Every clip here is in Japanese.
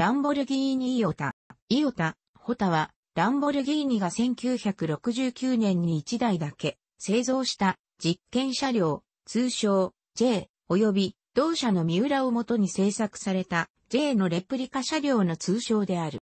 ランボルギーニイオタ。イオタ、ホタは、ランボルギーニが1969年に1台だけ製造した実験車両、通称 J 及び同社の三浦をもとに製作された J のレプリカ車両の通称である。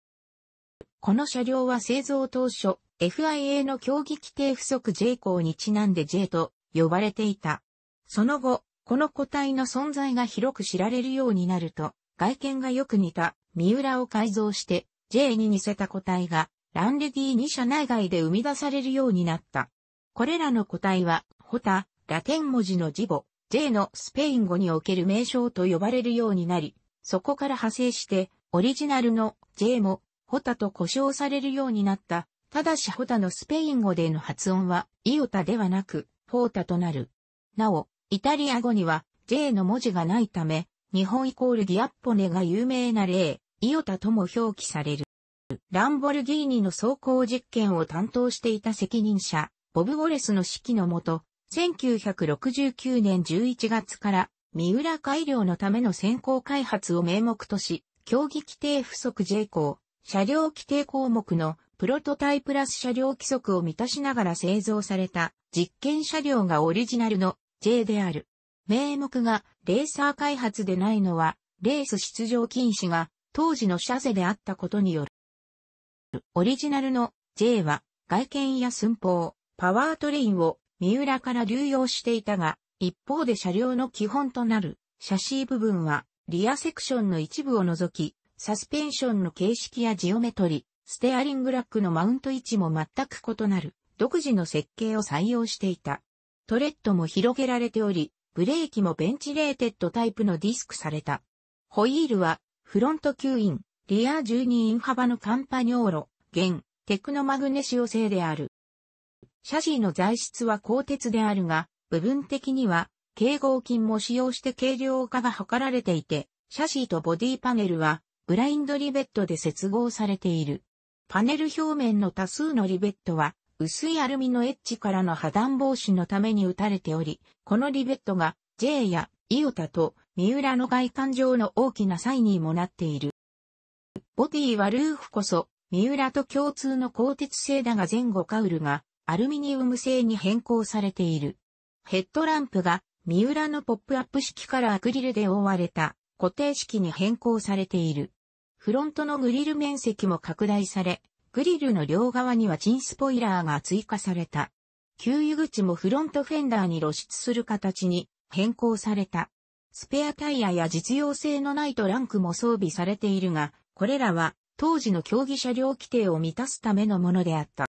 この車両は製造当初 FIA の競技規定不足 J 項にちなんで J と呼ばれていた。その後、この個体の存在が広く知られるようになると、外見がよく似た三浦を改造して J に似せた個体がランレディ2社内外で生み出されるようになった。これらの個体は、ホタ、ラテン文字の字母、J のスペイン語における名称と呼ばれるようになり、そこから派生して、オリジナルの J も、ホタと呼称されるようになった。ただしホタのスペイン語での発音は、イオタではなく、ポータとなる。なお、イタリア語には、J の文字がないため、日本イコールディアッポネが有名な例。イオタとも表記される。ランボルギーニの走行実験を担当していた責任者、ボブ・ウォレスの指揮のもと、1969年11月から三浦改良のための先行開発を名目とし、競技規定不足 J 項、車両規定項目のプロトタイプラス車両規則を満たしながら製造された実験車両がオリジナルの J である。名目がレーサー開発でないのは、レース出場禁止が当時のシャゼであったことによる。オリジナルの J は外見や寸法、パワートレインを三浦から流用していたが、一方で車両の基本となるシャシー部分はリアセクションの一部を除き、サスペンションの形式やジオメトリ、ステアリングラックのマウント位置も全く異なる独自の設計を採用していた。トレッドも広げられており、ブレーキもベンチレーテッドタイプのディスクされた。ホイールはフロント吸引、リア12イン幅のカンパニョーロ、現、テクノマグネシオ製である。シャシーの材質は鋼鉄であるが、部分的には、軽合金も使用して軽量化が図られていて、シャシーとボディパネルは、ブラインドリベットで接合されている。パネル表面の多数のリベットは、薄いアルミのエッジからの破断防止のために打たれており、このリベットが J やイオタと三浦の外観上の大きな際にもなっている。ボディはルーフこそ、三浦と共通の鋼鉄製だが前後カウルがアルミニウム製に変更されている。ヘッドランプが三浦のポップアップ式からアクリルで覆われた固定式に変更されている。フロントのグリル面積も拡大され、グリルの両側にはチンスポイラーが追加された。給油口もフロントフェンダーに露出する形に変更された。スペアタイヤや実用性のないトランクも装備されているが、これらは当時の競技車両規定を満たすためのものであった。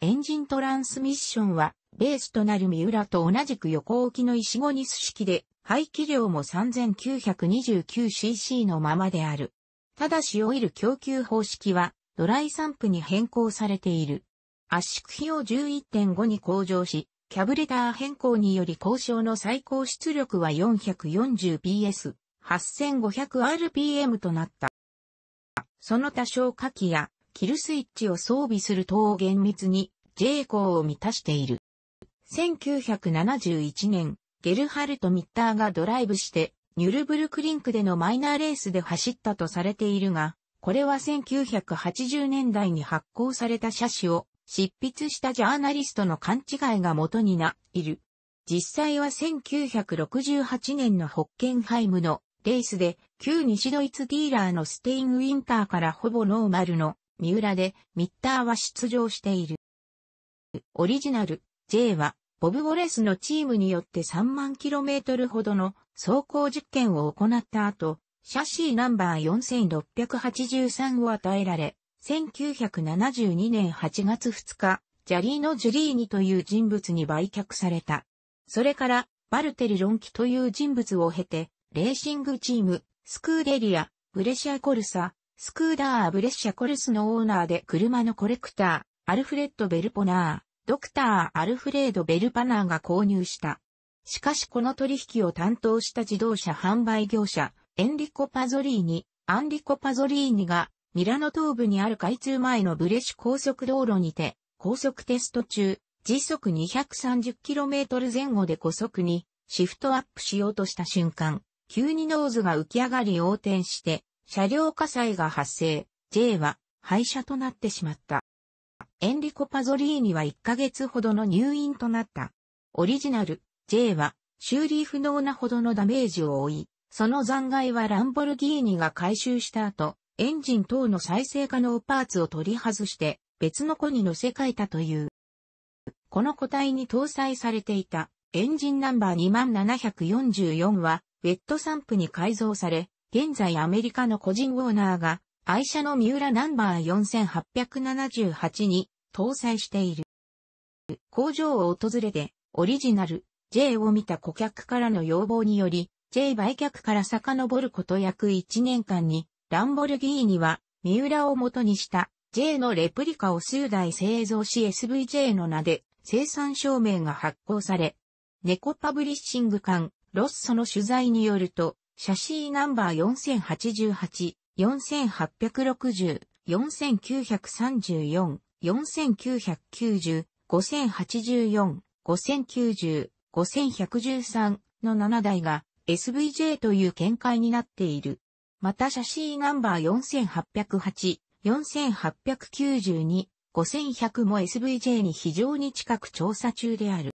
エンジントランスミッションは、ベースとなる三浦と同じく横置きの石後ニス式で、排気量も 3929cc のままである。ただしオイル供給方式は、ドライ散布に変更されている。圧縮比を11.5に向上し、キャブレター変更により交渉の最高出力は 440PS8500rpm となった。その多少火器やキルスイッチを装備する等を厳密に J 項を満たしている。1971年、ゲルハルト・ミッターがドライブしてニュルブルクリンクでのマイナーレースで走ったとされているが、これは1980年代に発行された車種を執筆したジャーナリストの勘違いが元にな、いる。実際は1968年のホッケンハイムのレースで、旧西ドイツディーラーのステインウィンターからほぼノーマルの三浦で、ミッターは出場している。オリジナル J は、ボブ・ウォレスのチームによって3万キロメートルほどの走行実験を行った後、シャシーナンバー4683を与えられ、1972年8月2日、ジャリーノ・ジュリーニという人物に売却された。それから、バルテル・ロンキという人物を経て、レーシングチーム、スクーデリア、ブレシア・コルサ、スクーダー・ブレシャ・コルスのオーナーで車のコレクター、アルフレッド・ベルポナー、ドクター・アルフレード・ベルパナーが購入した。しかしこの取引を担当した自動車販売業者、エンリコ・パゾリーニ、アンリコ・パゾリーニがミラノ東部にある開通前のブレシュ高速道路にて、高速テスト中、時速 230km 前後で高速にシフトアップしようとした瞬間、急にノーズが浮き上がり横転して、車両火災が発生、J は廃車となってしまった。エンリコ・パゾリーニは1ヶ月ほどの入院となった。オリジナル、J は修理不能なほどのダメージを負い、その残骸はランボルギーニが回収した後、エンジン等の再生可能パーツを取り外して別の個に乗せ替えたという。この個体に搭載されていたエンジンナンバー2744はウェットサンプに改造され、現在アメリカの個人オーナーが愛車の三浦ナンバー4878に搭載している。工場を訪れてオリジナル J を見た顧客からの要望により J 売却から遡ること約1年間にランボルギーニは、三浦を元にした J のレプリカを数台製造し SVJ の名で生産証明が発行され、猫パブリッシング館ロッソの取材によると、写真ナンバー4088、4860、4934、4990、5084、5090、5113の7台が SVJ という見解になっている。また写真ナンバー4808、4892、5100も SVJ に非常に近く調査中である。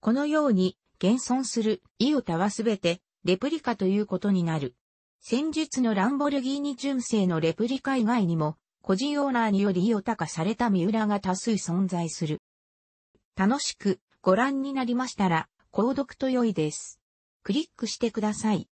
このように、現存するイオタはすべてレプリカということになる。先日のランボルギーニ純正のレプリカ以外にも、個人オーナーによりイオタ化された三浦が多数存在する。楽しくご覧になりましたら、購読と良いです。クリックしてください。